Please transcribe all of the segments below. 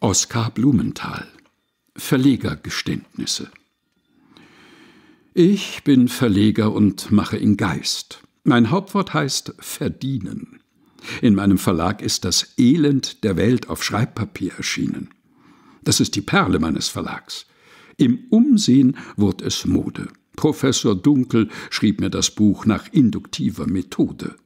Oskar Blumenthal Verlegergeständnisse Ich bin Verleger und mache in Geist. Mein Hauptwort heißt verdienen. In meinem Verlag ist das Elend der Welt auf Schreibpapier erschienen. Das ist die Perle meines Verlags. Im Umsehen wurde es Mode. Professor Dunkel schrieb mir das Buch nach induktiver Methode.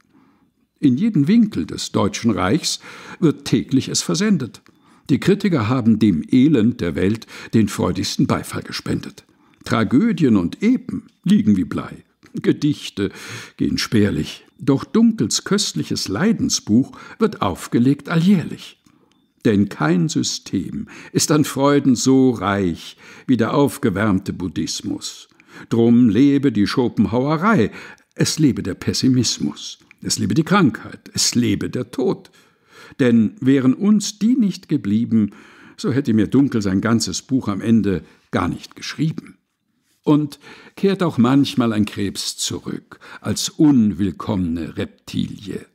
In jeden Winkel des Deutschen Reichs wird täglich es versendet. Die Kritiker haben dem Elend der Welt den freudigsten Beifall gespendet. Tragödien und Epen liegen wie Blei. Gedichte gehen spärlich. Doch Dunkels köstliches Leidensbuch wird aufgelegt alljährlich. Denn kein System ist an Freuden so reich wie der aufgewärmte Buddhismus. Drum lebe die Schopenhauerei, es lebe der Pessimismus, es lebe die Krankheit, es lebe der Tod, denn wären uns die nicht geblieben, so hätte mir Dunkel sein ganzes Buch am Ende gar nicht geschrieben. Und kehrt auch manchmal ein Krebs zurück, als unwillkommene Reptilie.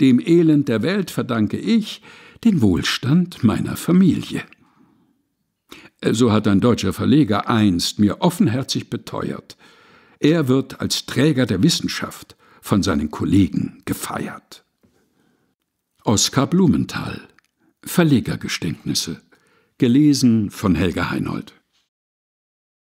Dem Elend der Welt verdanke ich den Wohlstand meiner Familie. Äh, so hat ein deutscher Verleger einst mir offenherzig beteuert, er wird als Träger der Wissenschaft von seinen Kollegen gefeiert. Oskar Blumenthal Verlegergeständnisse. Gelesen von Helga Heinold.